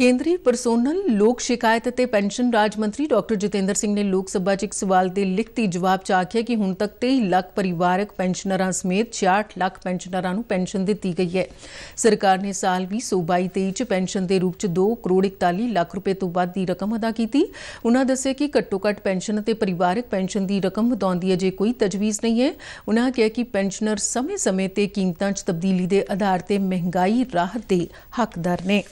केंद्रीय परसोनल लोक शिकायत ते पेंशन राज मंत्री डॉक्टर जितेंद्र सिंह ने लोकसभा एक सवाल के लिखती जवाब च आखिया कि हुन तक तेई लाख परिवारक पेंशनर समेत छियाठ लाख पेंशनर नु पेंशन दीती गई है सरकार ने साल 2022-23 च पेंशन के रूप च 2 करोड़ इकताली लाख रुपए तो बाद दी रकम अदा कीती उना दस कि घट्टो कट पेंशन ते परिवारक पेंशन की रकम वधाउन की जे कोई तजवीज नहीं है उन्होंने कहा कि पेंशनर समय समय से कीमतों च तब्दीली के आधार से महंगाई राहत के हकदार ने